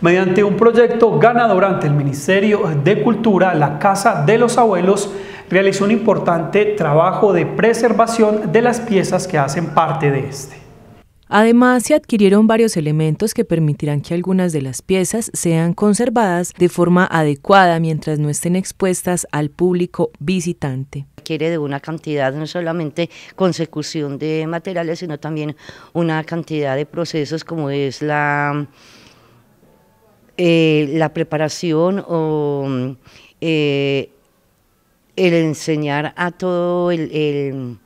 mediante un proyecto ganador ante el Ministerio de Cultura, la Casa de los Abuelos realizó un importante trabajo de preservación de las piezas que hacen parte de este. Además, se adquirieron varios elementos que permitirán que algunas de las piezas sean conservadas de forma adecuada mientras no estén expuestas al público visitante requiere de una cantidad, no solamente consecución de materiales, sino también una cantidad de procesos como es la eh, la preparación o mm, eh, el enseñar a todo el,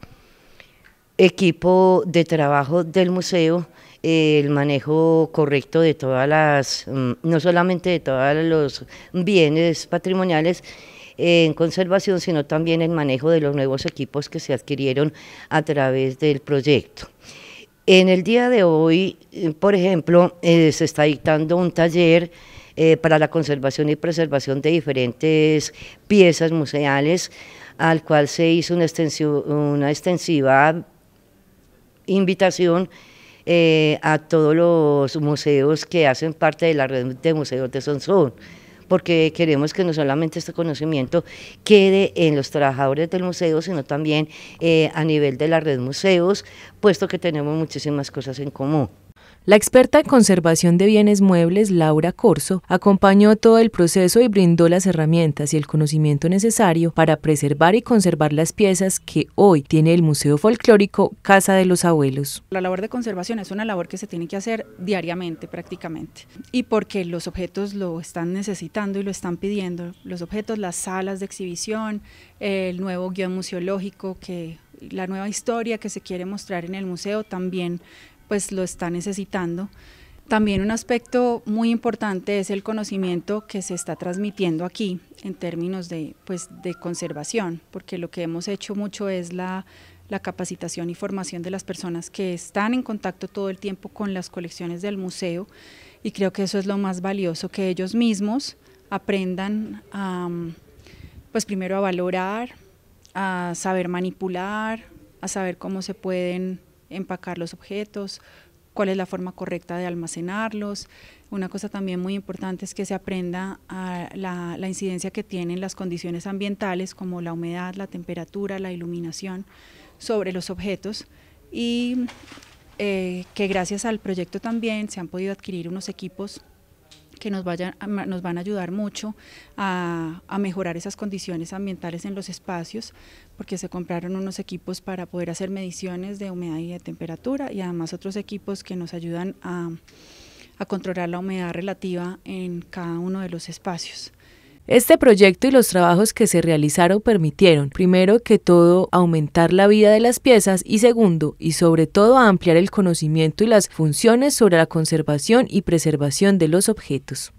equipo de trabajo del museo eh, el manejo correcto de todas las, mm, no solamente de todos los bienes patrimoniales, en conservación, sino también el manejo de los nuevos equipos que se adquirieron a través del proyecto. En el día de hoy, eh, por ejemplo, eh, se está dictando un taller eh, para la conservación y preservación de diferentes piezas museales, al cual se hizo una, extensiva invitación a todos los museos que hacen parte de la red de museos de Sonsón porque queremos que no solamente este conocimiento quede en los trabajadores del museo, sino también eh, a nivel de la red museos, puesto que tenemos muchísimas cosas en común. La experta en conservación de bienes muebles, Laura Corso, acompañó todo el proceso y brindó las herramientas y el conocimiento necesario para preservar y conservar las piezas que hoy tiene el Museo Folclórico Casa de los Abuelos. La labor de conservación es una labor que se tiene que hacer diariamente prácticamente y porque los objetos lo están necesitando y lo están pidiendo. Los objetos, las salas de exhibición, el nuevo guión museológico que la nueva historia que se quiere mostrar en el museo también pues lo está necesitando. También un aspecto muy importante es el conocimiento que se está transmitiendo aquí en términos de, pues, de conservación, porque lo que hemos hecho mucho es la, capacitación y formación de las personas que están en contacto todo el tiempo con las colecciones del museo y creo que eso es lo más valioso, que ellos mismos aprendan pues primero a valorar, a saber manipular, a saber cómo se pueden empacar los objetos, cuál es la forma correcta de almacenarlos. Una cosa también muy importante es que se aprenda la, incidencia que tienen las condiciones ambientales como la humedad, la temperatura, la iluminación sobre los objetos y eh, que gracias al proyecto también se han podido adquirir unos equipos que nos, van a ayudar mucho a, mejorar esas condiciones ambientales en los espacios, porque se compraron unos equipos para poder hacer mediciones de humedad y de temperatura y además otros equipos que nos ayudan a controlar la humedad relativa en cada uno de los espacios. Este proyecto y los trabajos que se realizaron permitieron, primero que todo, aumentar la vida de las piezas y segundo, y sobre todo, ampliar el conocimiento y las funciones sobre la conservación y preservación de los objetos.